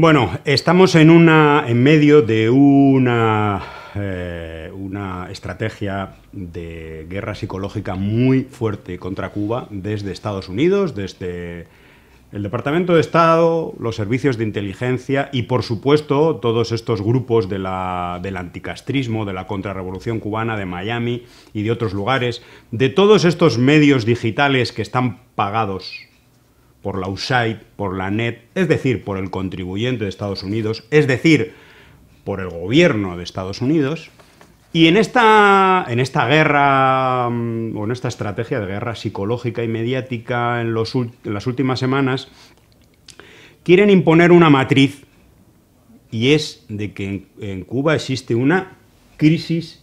Bueno, estamos en, una, en medio de eh, una, estrategia de guerra psicológica muy fuerte contra Cuba desde Estados Unidos, desde el Departamento de Estado, los servicios de inteligencia y, por supuesto, todos estos grupos del anticastrismo, de la contrarrevolución cubana, de Miami y de otros lugares, de todos estos medios digitales que están pagados por la USAID, por la NET, es decir, por el contribuyente de Estados Unidos, es decir, por el gobierno de Estados Unidos. Y en esta, en esta guerra, mm, o en esta estrategia de guerra psicológica y mediática en, las últimas semanas, quieren imponer una matriz, y es de que en, Cuba existe una crisis,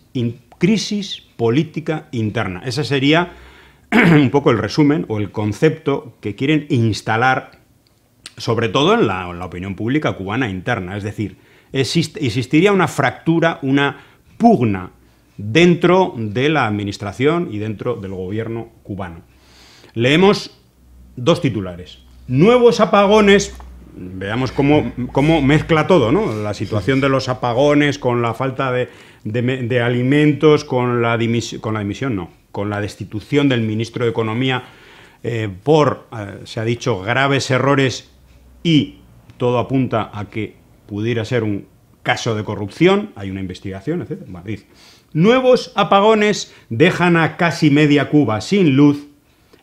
crisis política interna. Esa sería un poco el resumen o el concepto que quieren instalar, sobre todo en la, opinión pública cubana interna. Es decir, existiría una fractura, una pugna dentro de la administración y dentro del gobierno cubano. Leemos dos titulares. Nuevos apagones veamos cómo, mezcla todo, ¿no? La situación de los apagones con la falta de, alimentos, con la, con la dimisión, no, con la destitución del ministro de Economía eh, por, eh, se ha dicho, graves errores y todo apunta a que pudiera ser un caso de corrupción, hay una investigación, etc. nuevos apagones dejan a casi media Cuba sin luz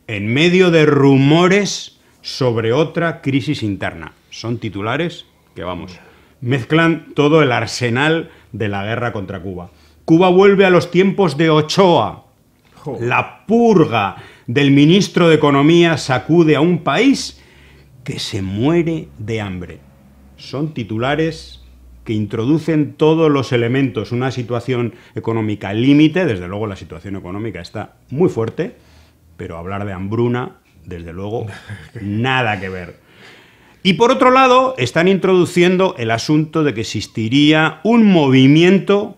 en medio de rumores sobre otra crisis interna. Son titulares que, vamos, mezclan todo el arsenal de la guerra contra Cuba. Cuba vuelve a los tiempos de Ochoa, la purga del ministro de Economía sacude a un país que se muere de hambre. Son titulares que introducen todos los elementos, una situación económica límite, desde luego la situación económica está muy fuerte, pero hablar de hambruna, desde luego, nada que ver. Y por otro lado, están introduciendo el asunto de que existiría un movimiento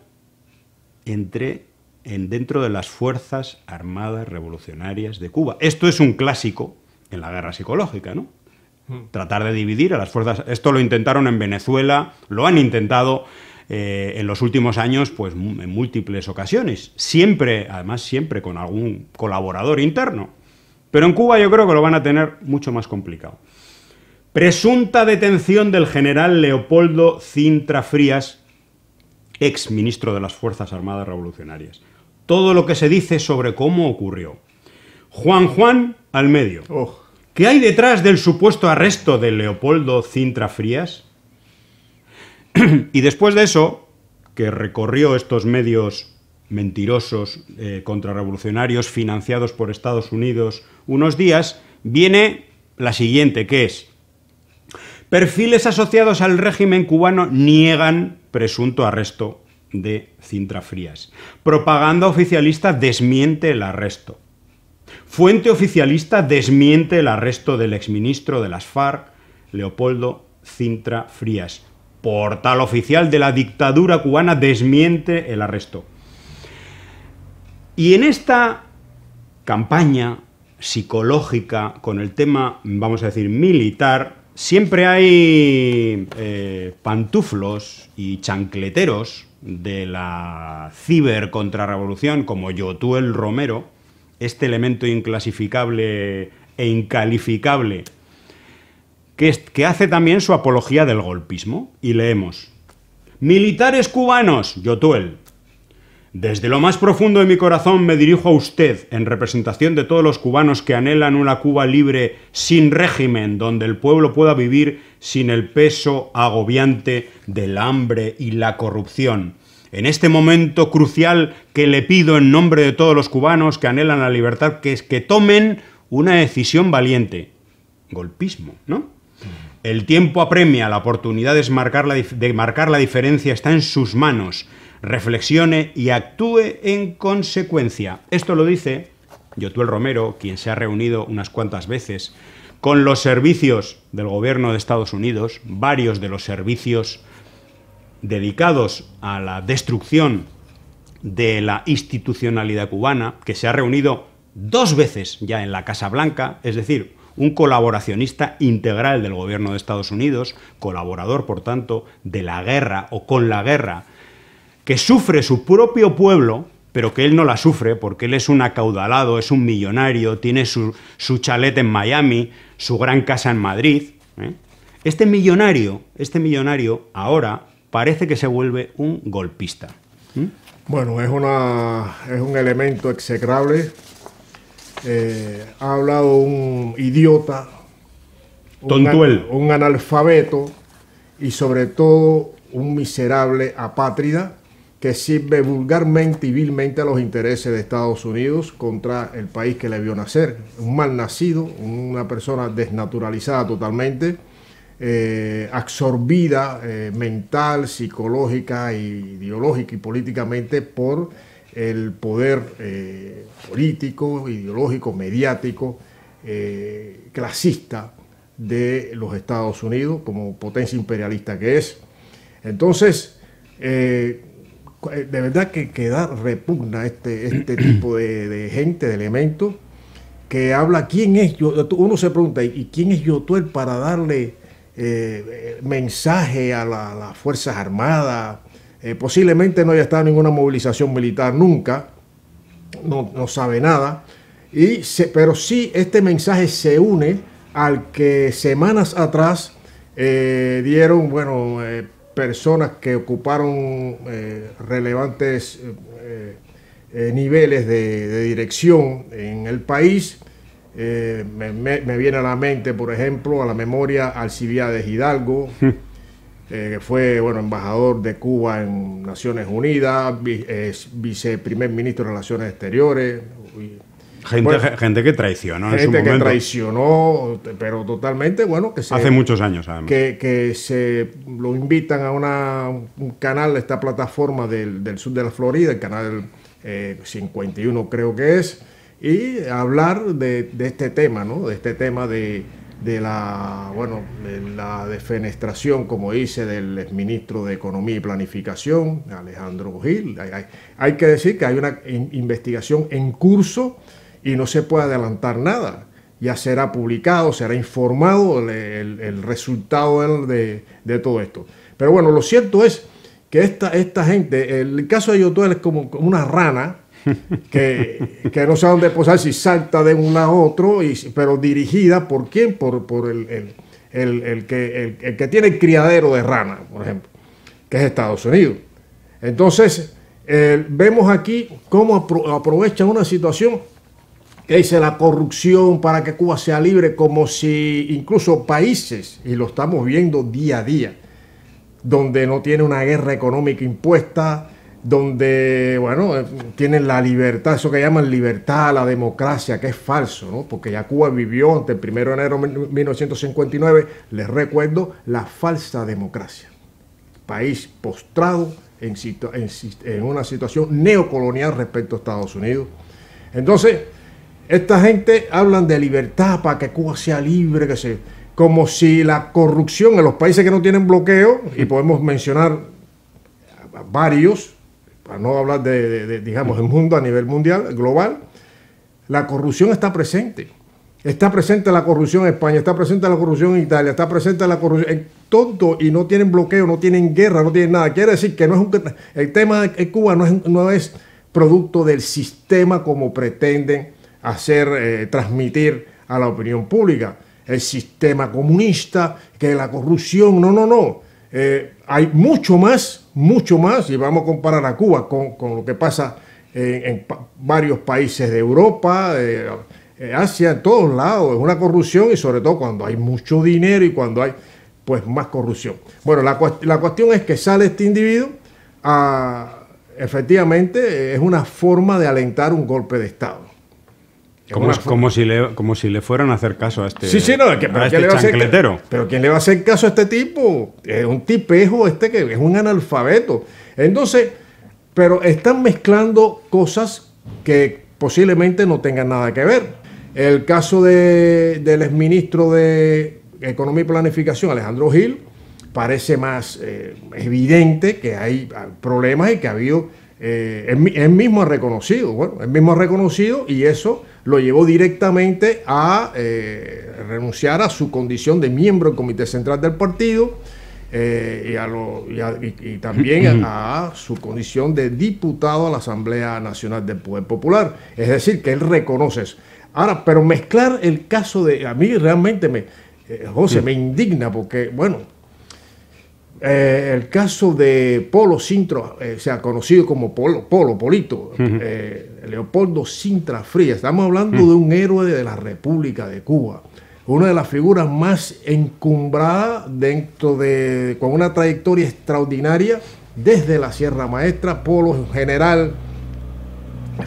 entre dentro de las Fuerzas Armadas Revolucionarias de Cuba. Esto es un clásico en la guerra psicológica, ¿no? Hmm. Tratar de dividir a las fuerzas. Esto lo intentaron en Venezuela, lo han intentado eh, en los últimos años, pues en múltiples ocasiones. Siempre, además, siempre con algún colaborador interno. Pero en Cuba yo creo que lo van a tener mucho más complicado. Presunta detención del general Leopoldo Cintra Frías, ex ministro de las Fuerzas Armadas Revolucionarias todo lo que se dice sobre cómo ocurrió. Juan Juan al medio. Oh. ¿Qué hay detrás del supuesto arresto de Leopoldo Cintra Frías? y después de eso, que recorrió estos medios mentirosos, eh, contrarrevolucionarios, financiados por Estados Unidos unos días, viene la siguiente, que es, perfiles asociados al régimen cubano niegan presunto arresto de Cintra Frías. Propaganda oficialista desmiente el arresto. Fuente oficialista desmiente el arresto del exministro de las FARC, Leopoldo Cintra Frías. Portal oficial de la dictadura cubana desmiente el arresto. Y en esta campaña psicológica con el tema, vamos a decir, militar, siempre hay eh, pantuflos y chancleteros de la cibercontrarrevolución como Yotuel Romero, este elemento inclasificable e incalificable, que, hace también su apología del golpismo. Y leemos, militares cubanos, Yotuel, desde lo más profundo de mi corazón me dirijo a usted, en representación de todos los cubanos que anhelan una Cuba libre, sin régimen, donde el pueblo pueda vivir sin el peso agobiante del hambre y la corrupción. En este momento crucial que le pido en nombre de todos los cubanos que anhelan la libertad, que es que tomen una decisión valiente. Golpismo, ¿no? El tiempo apremia, la oportunidad de marcar la, de marcar la diferencia está en sus manos reflexione y actúe en consecuencia. Esto lo dice Yotuel Romero, quien se ha reunido unas cuantas veces con los servicios del gobierno de Estados Unidos, varios de los servicios dedicados a la destrucción de la institucionalidad cubana, que se ha reunido dos veces ya en la Casa Blanca, es decir, un colaboracionista integral del gobierno de Estados Unidos, colaborador, por tanto, de la guerra o con la guerra que sufre su propio pueblo, pero que él no la sufre porque él es un acaudalado, es un millonario, tiene su, su chalet en Miami, su gran casa en Madrid. ¿eh? Este millonario, este millonario ahora parece que se vuelve un golpista. ¿eh? Bueno, es, una, es un elemento execrable. Eh, ha hablado un idiota, Tontuel. un analfabeto y sobre todo un miserable apátrida que sirve vulgarmente y vilmente a los intereses de Estados Unidos contra el país que le vio nacer. Un mal nacido, una persona desnaturalizada totalmente, eh, absorbida eh, mental, psicológica, y ideológica y políticamente por el poder eh, político, ideológico, mediático, clasista de los Estados Unidos como potencia imperialista que es. Entonces, eh, de verdad que, queda repugna este, este tipo de, gente, de elementos, que habla quién es yo. Uno se pregunta, ¿y quién es Yotuel para darle eh, mensaje a las Fuerzas Armadas? Eh, posiblemente no haya estado en ninguna movilización militar nunca, no, sabe nada, y pero sí este mensaje se une al que semanas atrás dieron, bueno, personas que ocuparon eh, relevantes eh, eh, niveles de, dirección en el país. Me, viene a la mente, por ejemplo, a la memoria Alcibiades Hidalgo, que fue bueno, embajador de Cuba en Naciones Unidas, viceprimer ministro de Relaciones Exteriores, Gente, gente que traicionó. en su que traicionó, pero totalmente, bueno, que se, Hace muchos años, además. Que, que se lo invitan a una, un canal, esta plataforma del, sur de la Florida, el canal 51 eh, creo que es, y hablar de, este tema, ¿no? De este tema de, de la, bueno, de la defenestración, como dice, del ministro de Economía y Planificación, Alejandro Gil. Hay, hay, hay que decir que hay una investigación en curso y no se puede adelantar nada. Ya será publicado, será informado el, resultado de, todo esto. Pero bueno, lo cierto es que esta, esta gente, el caso de Yotuel es como, una rana que, no sabe dónde posar, si salta de una a otro, y, pero dirigida por quién? Por, por el, que, el que tiene el criadero de rana, por ejemplo, que es Estados Unidos. Entonces, eh, vemos aquí cómo aprovechan aprovecha una situación que dice la corrupción para que Cuba sea libre, como si incluso países, y lo estamos viendo día a día, donde no tiene una guerra económica impuesta, donde, bueno, tienen la libertad, eso que llaman libertad, la democracia, que es falso, ¿no? Porque ya Cuba vivió ante el 1 de enero de 1959, les recuerdo, la falsa democracia. País postrado en, en una situación neocolonial respecto a Estados Unidos. Entonces, esta gente hablan de libertad para que Cuba sea libre, que se, como si la corrupción en los países que no tienen bloqueo, y podemos mencionar varios, para no hablar de, digamos, el mundo a nivel mundial, global, la corrupción está presente. Está presente la corrupción en España, está presente la corrupción en Italia, está presente la corrupción en tonto y no tienen bloqueo, no tienen guerra, no tienen nada. Quiere decir que no es el tema de Cuba es, no es producto del sistema como pretenden hacer, eh, transmitir a la opinión pública. El sistema comunista, que la corrupción, no, no, no. Eh, hay mucho más, mucho más, y vamos a comparar a Cuba con, lo que pasa en, varios países de Europa, de eh, Asia, en todos lados. Es una corrupción y sobre todo cuando hay mucho dinero y cuando hay pues más corrupción. Bueno, la, la cuestión es que sale este individuo a, ah, efectivamente es una forma de alentar un golpe de Estado. Como, si le, como si le fueran a hacer caso a este, sí, sí, chancletero. pero ¿quién le va a hacer caso a este tipo? Es un tipejo este que es un analfabeto. Entonces, pero están mezclando cosas que posiblemente no tengan nada que ver. El caso de, del exministro de Economía y Planificación, Alejandro Gil, parece más eh, evidente que hay problemas y que ha habido él, eh, mismo ha reconocido, bueno, él mismo ha reconocido y eso lo llevó directamente a eh, renunciar a su condición de miembro del Comité Central del Partido eh, y, y, también a, su condición de diputado a la Asamblea Nacional del Poder Popular. Es decir, que él reconoce eso. Ahora, pero mezclar el caso de... A mí realmente me... José, mm. me indigna porque, bueno, eh, el caso de Polo Sintra, o eh, sea, conocido como Polo, Polito, eh, Leopoldo Sintra Fría, Estamos hablando de un héroe de la República de Cuba, una de las figuras más encumbradas dentro de, con una trayectoria extraordinaria desde la Sierra Maestra. Polo en general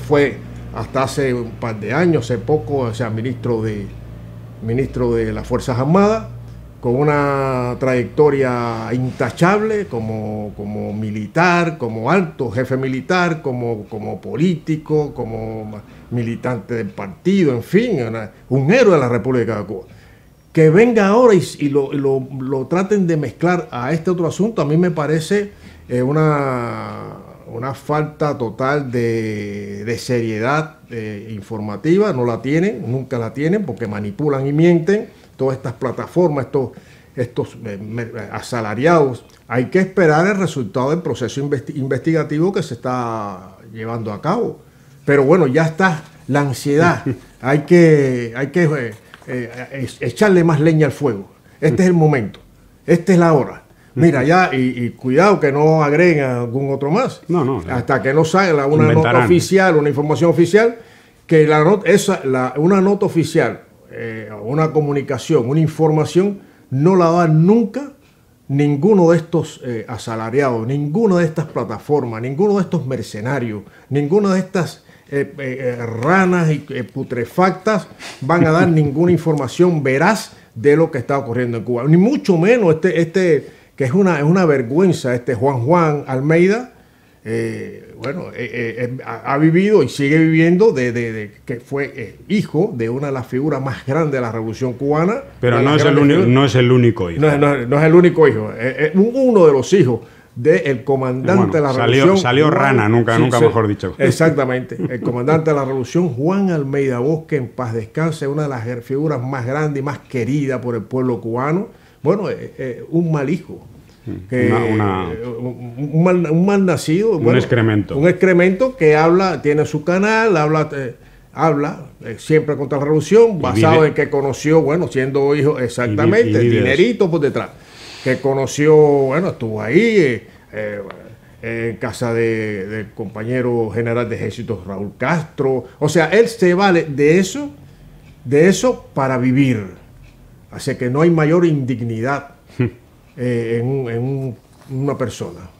fue hasta hace un par de años, hace poco, sea, ministro ministro de las Fuerzas Armadas con una trayectoria intachable como, militar, como alto jefe militar, como, político, como militante del partido, en fin, un héroe de la República de Cuba. Que venga ahora y, lo, traten de mezclar a este otro asunto, a mí me parece eh, una, falta total de, seriedad eh, informativa, no la tienen, nunca la tienen porque manipulan y mienten todas estas plataformas, estos, estos eh, eh, asalariados. Hay que esperar el resultado del proceso investigativo que se está llevando a cabo. Pero bueno, ya está la ansiedad. Hay que, hay que eh, echarle más leña al fuego. Este es el momento. Esta es la hora. Mira, ya, y, cuidado que no agreguen algún otro más. No, Hasta que no salga una nota oficial, una información oficial, que la, una nota oficial eh, una comunicación, una información, no la da nunca ninguno de estos eh, asalariados, ninguna de estas plataformas, ninguno de estos mercenarios, ninguna de estas eh, ranas y putrefactas van a dar ninguna información veraz de lo que está ocurriendo en Cuba. Ni mucho menos este, este que es una, es una vergüenza, este Juan Juan Almeida, eh, bueno, eh, eh, em, ha vivido y sigue viviendo de, que fue eh, hijo de una de las figuras más grandes de la Revolución Cubana. Pero no es, el no es, el único hijo. No, es el único hijo, uno de los hijos del comandante de la revolución. Salió, rana, nunca, nunca mejor dicho. Exactamente. El comandante de la revolución, Juan Almeida Bosque, en paz descanse, una de las figuras más grandes y más queridas por el pueblo cubano. Bueno, un mal hijo, un, mal, nacido. Un excremento. Un excremento que habla, tiene su canal, habla, eh, habla eh, siempre contra la revolución, basado en que conoció, bueno, siendo hijo, exactamente, dinerito por detrás. Que conoció, bueno, estuvo ahí. Eh, en casa de, del compañero general de ejército Raúl Castro. O sea, él se vale de eso, de eso para vivir. Así que no hay mayor indignidad eh, en, en un, una persona.